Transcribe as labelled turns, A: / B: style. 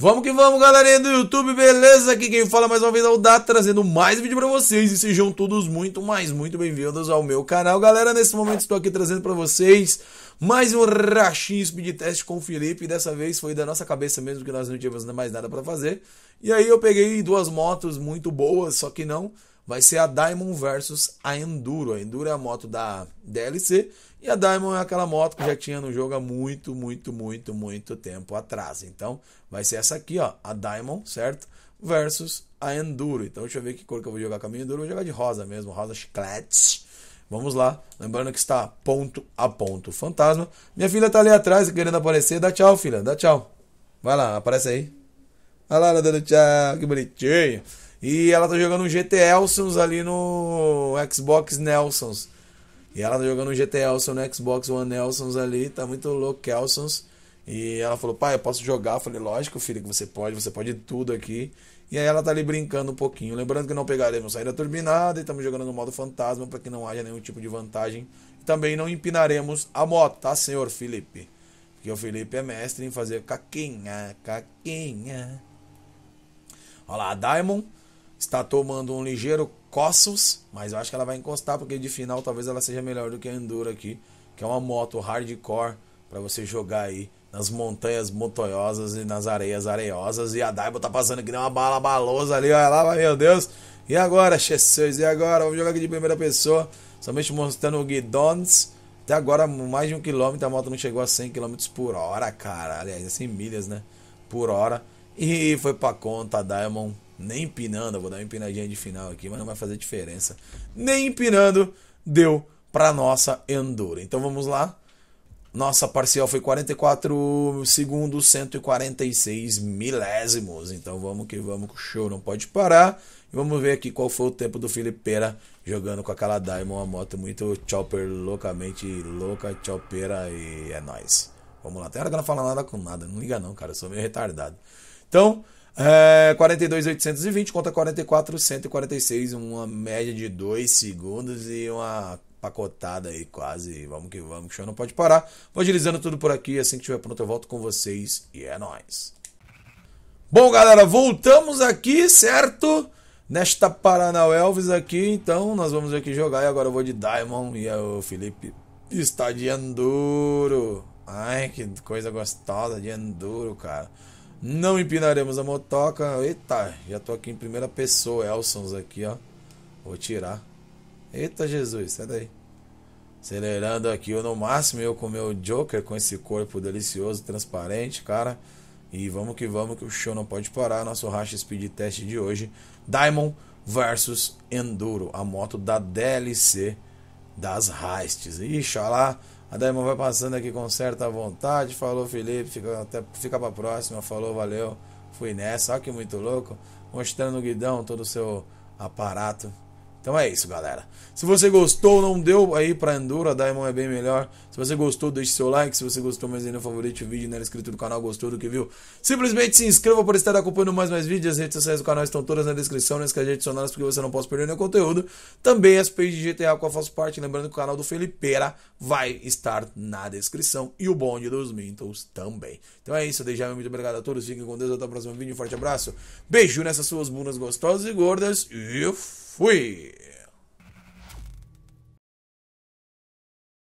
A: Vamos que vamos, galerinha do YouTube, beleza? Aqui quem fala mais uma vez é o Dato, trazendo mais vídeo pra vocês. E sejam todos muito, mais muito bem-vindos ao meu canal. Galera, nesse momento estou aqui trazendo pra vocês mais um Rashin Speed Test com o Felipe. Dessa vez foi da nossa cabeça mesmo, que nós não tínhamos mais nada pra fazer. E aí eu peguei duas motos muito boas, só que não vai ser a Diamond versus a Enduro. A Enduro é a moto da DLC e a Diamond é aquela moto que já tinha no jogo há muito, muito, muito, muito tempo atrás. Então vai ser essa aqui, ó, a Diamond, certo? Versus a Enduro. Então deixa eu ver que cor que eu vou jogar com a minha Enduro. Eu vou jogar de rosa mesmo, rosa chiclete. Vamos lá, lembrando que está ponto a ponto fantasma. Minha filha tá ali atrás querendo aparecer. Dá tchau, filha, dá tchau. Vai lá, aparece aí. Olha lá, ela dando tchau, que bonitinho. E ela tá jogando um GT Elsons ali no Xbox Nelsons. E ela tá jogando um GT Elson no Xbox One Nelsons ali, tá muito louco, Kelsons. E ela falou, pai, eu posso jogar? Eu falei, lógico, filho, que você pode, você pode tudo aqui. E aí ela tá ali brincando um pouquinho. Lembrando que não pegaremos saída turbinada e estamos jogando no modo fantasma para que não haja nenhum tipo de vantagem. também não empinaremos a moto, tá, senhor Felipe? Porque o Felipe é mestre em fazer caquinha, caquinha. Olha lá, a Diamond Está tomando um ligeiro Cossus, mas eu acho que ela vai encostar, porque de final talvez ela seja melhor do que a Enduro aqui, que é uma moto hardcore para você jogar aí nas montanhas montanhosas e nas areias areiosas. E a Daibo tá passando que nem uma bala balosa ali, olha lá, meu Deus. E agora, Jesus, e agora? Vamos jogar aqui de primeira pessoa, somente mostrando o Guidons Até agora, mais de um quilômetro, a moto não chegou a 100 km por hora, cara. Aliás, 100 assim, milhas, né? Por hora. E foi pra conta, Diamond nem empinando, vou dar uma empinadinha de final aqui, mas não vai fazer diferença. Nem empinando deu para nossa Enduro. Então vamos lá. Nossa parcial foi 44 segundos, 146 milésimos. Então vamos que vamos, que o show não pode parar. E vamos ver aqui qual foi o tempo do Felipe Pera jogando com aquela Diamond, uma moto muito chopper, loucamente louca, choppera e é nóis. Vamos lá, tem hora que não fala nada com nada, não liga não, cara, eu sou meio retardado. Então, 42,820 contra 44,146, uma média de 2 segundos e uma pacotada aí quase. Vamos que vamos, que o show não pode parar. Vou agilizando tudo por aqui, assim que estiver pronto eu volto com vocês e é nóis. Bom, galera, voltamos aqui, certo? Nesta Paraná Elvis aqui, então nós vamos aqui jogar e agora eu vou de Diamond e o Felipe está de Enduro. Ai, que coisa gostosa de Enduro, cara. Não empinaremos a motoca. Eita, já tô aqui em primeira pessoa. Elsons aqui, ó. Vou tirar. Eita, Jesus, sai daí. Acelerando aqui eu no máximo, eu com meu Joker, com esse corpo delicioso, transparente, cara. E vamos que vamos, que o show não pode parar. Nosso Racha Speed Test de hoje: Diamond versus Enduro, a moto da DLC das hastes. Ixi, olha lá. A Daimon vai passando aqui com certa vontade. Falou, Felipe. Fica, até, fica pra próxima. Falou, valeu. Fui nessa. Olha que muito louco. Mostrando o guidão, todo o seu aparato então é isso, galera. Se você gostou, não deu aí pra Enduro, a Diamond é bem melhor. Se você gostou, deixe seu like. Se você gostou, mais ainda, favorite o vídeo, não era é inscrito no canal, gostou do que viu. Simplesmente se inscreva para estar acompanhando mais mais vídeos. As redes sociais do canal estão todas na descrição. Não esqueça de porque você não pode perder nenhum conteúdo. Também as pages de GTA com a faço parte. Lembrando que o canal do Felipeira vai estar na descrição. E o bonde dos Mintos também. Então é isso, Deixar meu muito obrigado a todos. Fiquem com Deus, até o próximo vídeo. Um forte abraço. Beijo nessas suas bundas gostosas e gordas. E fui.